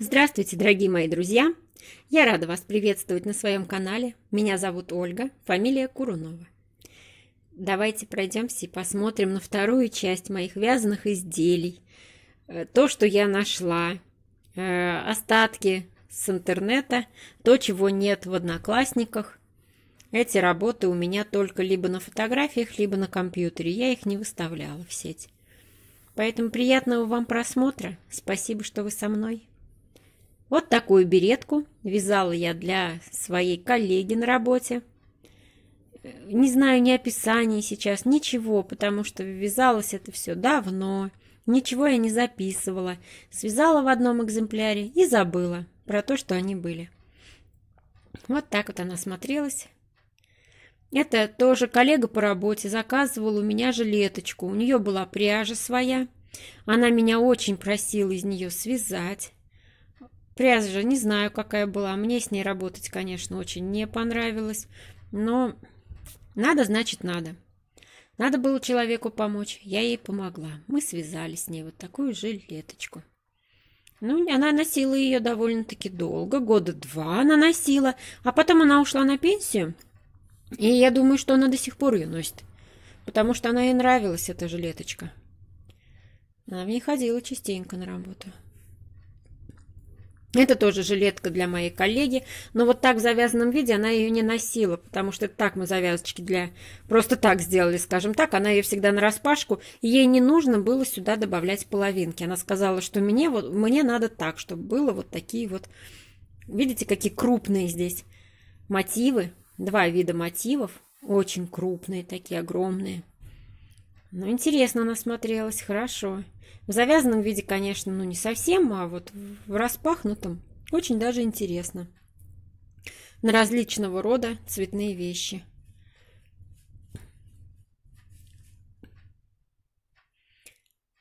Здравствуйте, дорогие мои друзья! Я рада вас приветствовать на своем канале. Меня зовут Ольга, фамилия Курунова. Давайте пройдемся и посмотрим на вторую часть моих вязаных изделий. Э, то, что я нашла, э, остатки с интернета, то, чего нет в Одноклассниках. Эти работы у меня только либо на фотографиях, либо на компьютере. Я их не выставляла в сеть. Поэтому приятного вам просмотра. Спасибо, что вы со мной. Вот такую беретку вязала я для своей коллеги на работе. Не знаю ни описаний сейчас, ничего, потому что вязалось это все давно. Ничего я не записывала. Связала в одном экземпляре и забыла про то, что они были. Вот так вот она смотрелась. Это тоже коллега по работе заказывала у меня жилеточку. У нее была пряжа своя. Она меня очень просила из нее связать. Пряжа, не знаю, какая была. Мне с ней работать, конечно, очень не понравилось. Но надо, значит, надо. Надо было человеку помочь. Я ей помогла. Мы связали с ней вот такую жилеточку. Ну, она носила ее довольно-таки долго, года два она носила, а потом она ушла на пенсию, и я думаю, что она до сих пор ее носит, потому что она ей нравилась, эта жилеточка. Она в ней ходила частенько на работу. Это тоже жилетка для моей коллеги, но вот так в завязанном виде она ее не носила, потому что так мы завязочки для... просто так сделали, скажем так, она ее всегда на распашку, ей не нужно было сюда добавлять половинки. Она сказала, что мне, вот, мне надо так, чтобы было вот такие вот... Видите, какие крупные здесь мотивы, два вида мотивов, очень крупные такие, огромные. Ну, интересно она смотрелась, хорошо. В завязанном виде, конечно, ну не совсем, а вот в распахнутом очень даже интересно. На различного рода цветные вещи.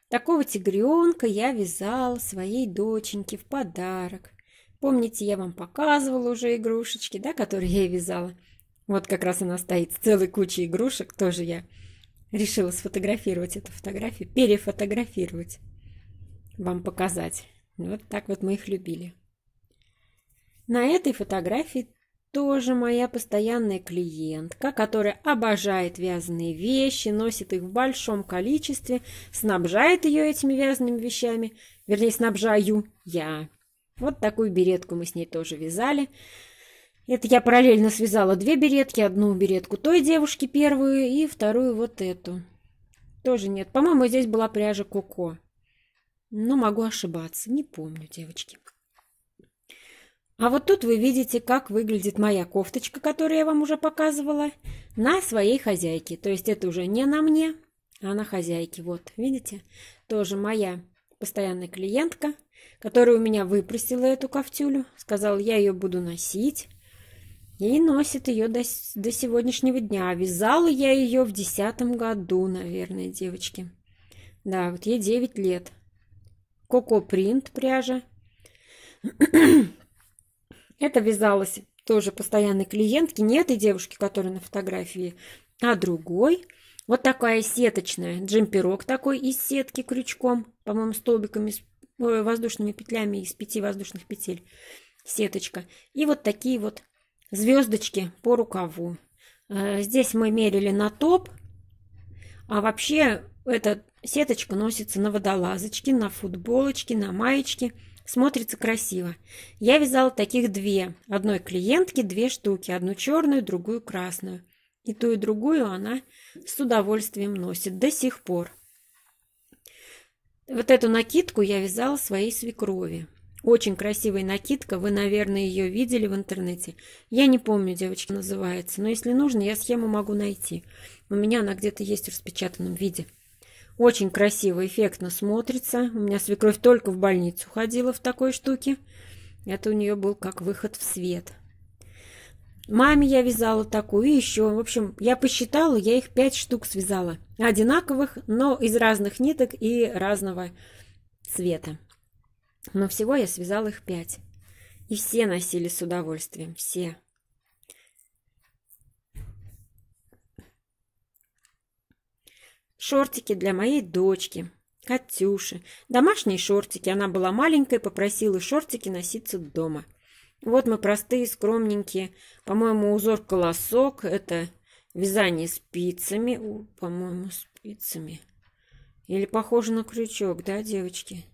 Такого тигренка я вязал своей доченьке в подарок. Помните, я вам показывала уже игрушечки, да, которые я вязала? Вот как раз она стоит с целой кучей игрушек, тоже я Решила сфотографировать эту фотографию, перефотографировать, вам показать. Вот так вот мы их любили. На этой фотографии тоже моя постоянная клиентка, которая обожает вязаные вещи, носит их в большом количестве, снабжает ее этими вязаными вещами, вернее, снабжаю я. Вот такую беретку мы с ней тоже вязали. Это я параллельно связала две беретки, одну беретку той девушки первую и вторую вот эту. Тоже нет. По-моему, здесь была пряжа Коко. Но могу ошибаться, не помню, девочки. А вот тут вы видите, как выглядит моя кофточка, которую я вам уже показывала, на своей хозяйке. То есть это уже не на мне, а на хозяйке. Вот, видите? Тоже моя постоянная клиентка, которая у меня выпросила эту кофтюлю. Сказала, я ее буду носить и носит ее до, до сегодняшнего дня. Вязала я ее в десятом году, наверное, девочки. Да, вот ей 9 лет. Коко принт пряжа. Это вязалось тоже постоянной клиентки, не этой девушки, которая на фотографии, а другой. Вот такая сеточная, джемперок такой из сетки крючком, по-моему, столбиками, воздушными петлями из пяти воздушных петель сеточка. И вот такие вот Звездочки по рукаву. Э, здесь мы мерили на топ, а вообще эта сеточка носится на водолазочке, на футболочке, на маечке. Смотрится красиво. Я вязала таких две. Одной клиентке две штуки. Одну черную, другую красную. И ту, и другую она с удовольствием носит до сих пор. Вот эту накидку я вязала своей свекрови. Очень красивая накидка, вы, наверное, ее видели в интернете. Я не помню, девочка называется, но если нужно, я схему могу найти. У меня она где-то есть в распечатанном виде. Очень красиво, эффектно смотрится. У меня свекровь только в больницу ходила в такой штуке. Это у нее был как выход в свет. Маме я вязала такую и еще. В общем, я посчитала, я их пять штук связала. Одинаковых, но из разных ниток и разного цвета. Но всего я связал их пять. И все носили с удовольствием, все. Шортики для моей дочки, Катюши. Домашние шортики. Она была маленькой, попросила шортики носиться дома. Вот мы простые, скромненькие. По-моему, узор колосок. Это вязание спицами. По-моему, спицами. Или похоже на крючок, да, девочки?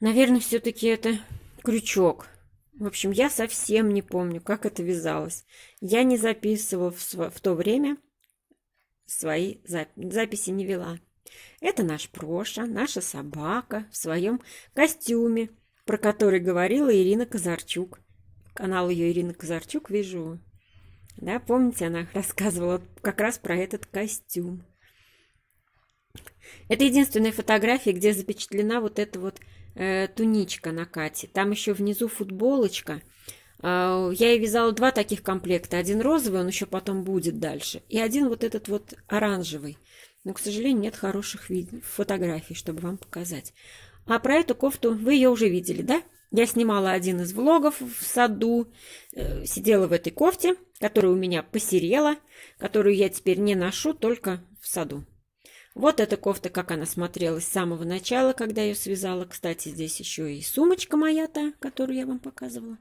Наверное, все-таки это крючок. В общем, я совсем не помню, как это вязалось. Я не записывала в, св... в то время свои зап... записи не вела. Это наш Проша, наша собака в своем костюме, про который говорила Ирина Казарчук. Канал ее Ирина Казарчук вижу. Да, помните, она рассказывала как раз про этот костюм. Это единственная фотография, где запечатлена вот эта вот э, туничка на Кате. Там еще внизу футболочка. Э, я ей вязала два таких комплекта. Один розовый, он еще потом будет дальше. И один вот этот вот оранжевый. Но, к сожалению, нет хороших фотографий, чтобы вам показать. А про эту кофту вы ее уже видели, да? Я снимала один из влогов в саду, э, сидела в этой кофте, которая у меня посерела, которую я теперь не ношу, только в саду. Вот эта кофта, как она смотрелась с самого начала, когда ее связала. Кстати, здесь еще и сумочка моя то которую я вам показывала.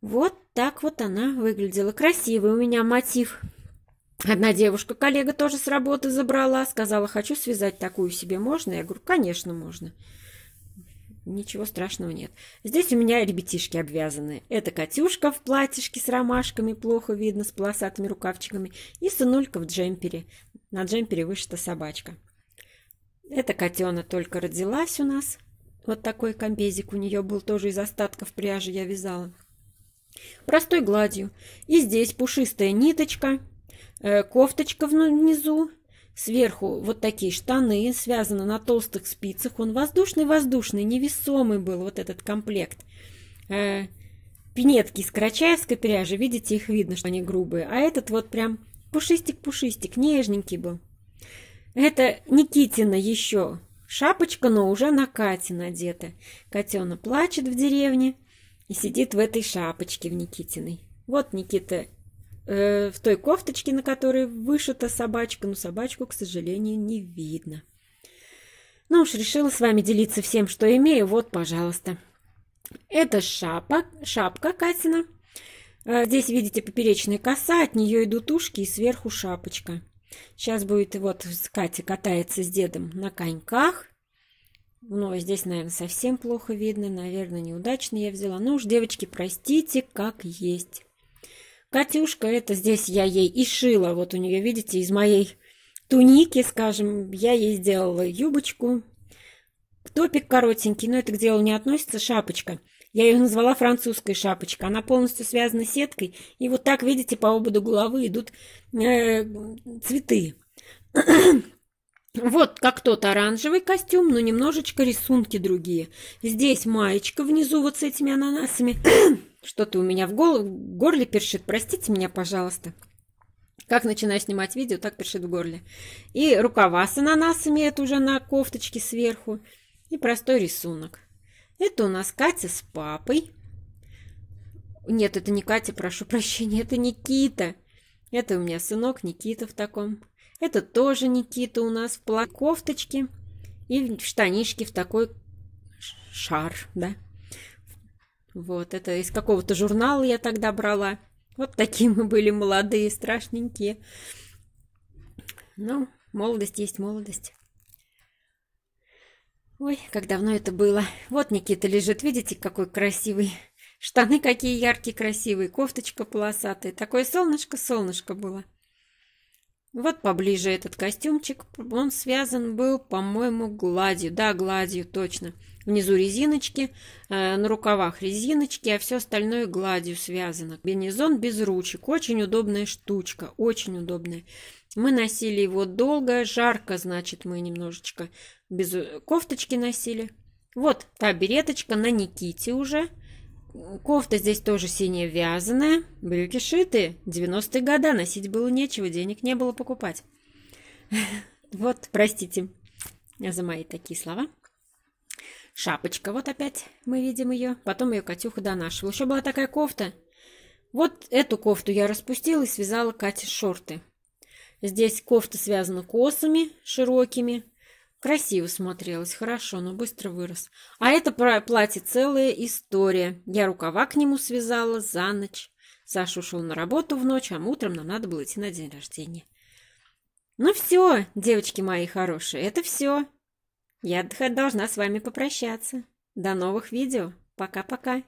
Вот так вот она выглядела. Красивый у меня мотив. Одна девушка, коллега, тоже с работы забрала, сказала, хочу связать такую себе, можно? Я говорю, конечно, можно. Ничего страшного нет. Здесь у меня ребятишки обвязаны. Это Катюшка в платьишке с ромашками, плохо видно, с полосатыми рукавчиками, и сынулька в джемпере. На джемпере вышита собачка. Это котенок только родилась у нас. Вот такой комбезик у нее был тоже из остатков пряжи я вязала. Простой гладью. И здесь пушистая ниточка, э, кофточка внизу, Сверху вот такие штаны, связаны на толстых спицах. Он воздушный-воздушный, невесомый был вот этот комплект. Э, пинетки из карачаевской пряжи, видите, их видно, что они грубые. А этот вот прям пушистик-пушистик, нежненький был. Это Никитина еще шапочка, но уже на Кате надета. Котенок плачет в деревне и сидит в этой шапочке в Никитиной. Вот Никита Э, в той кофточке, на которой вышита собачка, но собачку, к сожалению, не видно. Ну уж решила с вами делиться всем, что имею, вот, пожалуйста. Это шапа, шапка Катина. Э, здесь видите поперечная коса, от нее идут ушки и сверху шапочка. Сейчас будет вот Катя катается с дедом на коньках. Ну, а здесь, наверное, совсем плохо видно. Наверное, неудачно я взяла. Ну уж, девочки, простите, как есть. Катюшка, это здесь я ей и шила. Вот у нее, видите, из моей туники, скажем, я ей сделала юбочку. Топик коротенький, но это к делу не относится, шапочка. Я ее назвала французской шапочкой. Она полностью связана сеткой. И вот так, видите, по ободу головы идут э, цветы. Вот как тот оранжевый костюм, но немножечко рисунки другие. Здесь маечка внизу вот с этими ананасами. Что-то у меня в, гол... горле першит. Простите меня, пожалуйста. Как начинаю снимать видео, так першит в горле. И рукава с ананасами, это уже на кофточке сверху. И простой рисунок. Это у нас Катя с папой. Нет, это не Катя, прошу прощения, это Никита. Это у меня сынок Никита в таком это тоже Никита у нас в кофточке и в штанишке в такой шар, да. Вот, это из какого-то журнала я тогда брала. Вот такие мы были молодые, страшненькие. Ну, молодость есть молодость. Ой, как давно это было. Вот Никита лежит, видите, какой красивый. Штаны какие яркие, красивые, кофточка полосатая. Такое солнышко-солнышко было. Вот поближе этот костюмчик. Он связан был, по-моему, гладью. Да, гладью, точно. Внизу резиночки, э, на рукавах резиночки, а все остальное гладью связано. Бенезон без ручек. Очень удобная штучка, очень удобная. Мы носили его долго, жарко, значит, мы немножечко без э, кофточки носили. Вот та береточка на Никите уже. Кофта здесь тоже синяя вязаная. Брюки шиты. 90-е года. Носить было нечего, денег не было покупать. Вот, простите за мои такие слова. Шапочка, вот опять мы видим ее. Потом ее Катюха донашивала. Еще была такая кофта. Вот эту кофту я распустила и связала Кате шорты. Здесь кофта связана косами широкими. Красиво смотрелось, хорошо, но быстро вырос. А это платье целая история. Я рукава к нему связала за ночь. Саша ушел на работу в ночь, а утром нам надо было идти на день рождения. Ну все, девочки мои хорошие, это все. Я должна с вами попрощаться. До новых видео. Пока-пока.